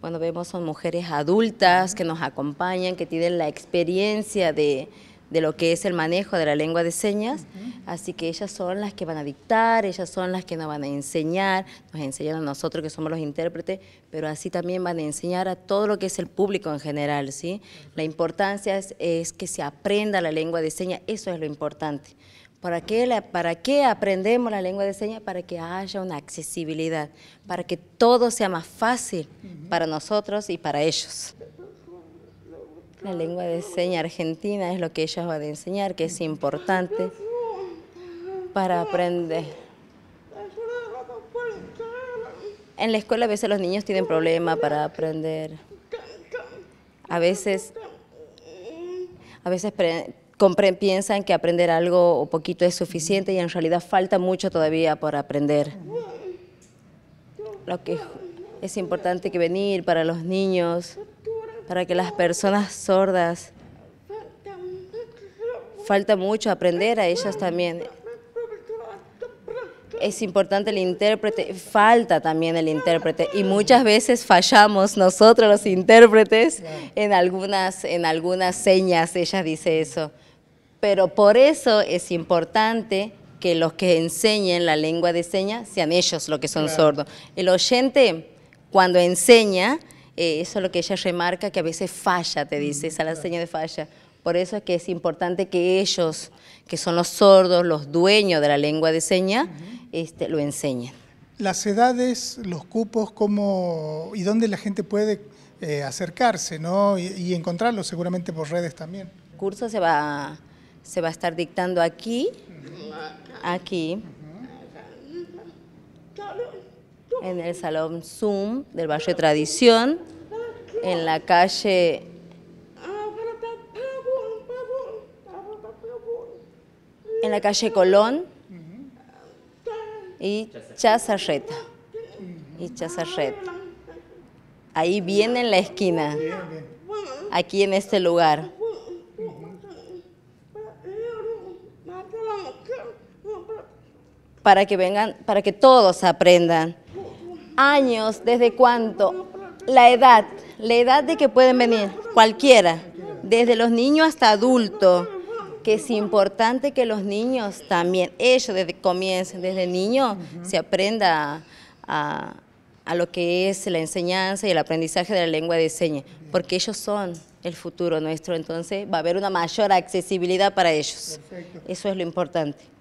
Bueno, vemos son mujeres adultas que nos acompañan, que tienen la experiencia de, de lo que es el manejo de la lengua de señas, así que ellas son las que van a dictar, ellas son las que nos van a enseñar, nos enseñan a nosotros que somos los intérpretes, pero así también van a enseñar a todo lo que es el público en general, ¿sí? La importancia es, que se aprenda la lengua de señas, eso es lo importante. ¿Para qué, ¿Para qué aprendemos la lengua de señas? Para que haya una accesibilidad, para que todo sea más fácil para nosotros y para ellos. La lengua de señas argentina es lo que ellas van a enseñar, que es importante para aprender. En la escuela a veces los niños tienen problemas para aprender. A veces, a veces piensan que aprender algo o poquito es suficiente y en realidad falta mucho todavía para aprender. Lo que es importante que venir para los niños para que las personas sordas falta mucho aprender a ellas también. Es importante el intérprete, falta también el intérprete y muchas veces fallamos nosotros los intérpretes en algunas, en algunas señas, ella dice eso. Pero por eso es importante que los que enseñen la lengua de señas sean ellos los que son sordos. El oyente cuando enseña eh, eso es lo que ella remarca, que a veces falla, te dice, mm, esa es la seña de falla. Por eso es que es importante que ellos, que son los sordos, los dueños de la lengua de seña, este, lo enseñen. Las edades, los cupos, cómo y dónde la gente puede eh, acercarse ¿no? y, encontrarlo seguramente por redes también. El curso se va, se va a estar dictando aquí, aquí en el Salón Zoom del Valle Tradición, en la calle... En la calle Colón y Chazarreta. Y Chazarreta. Ahí viene en la esquina, aquí en este lugar. para que vengan, para que todos aprendan años, ¿desde cuánto? La edad, la edad de que pueden venir, cualquiera, desde los niños hasta adultos, que es importante que los niños también, ellos desde comiencen, desde niños, se aprenda a, lo que es la enseñanza y el aprendizaje de la lengua de señas, porque ellos son el futuro nuestro, entonces va a haber una mayor accesibilidad para ellos. Eso es lo importante.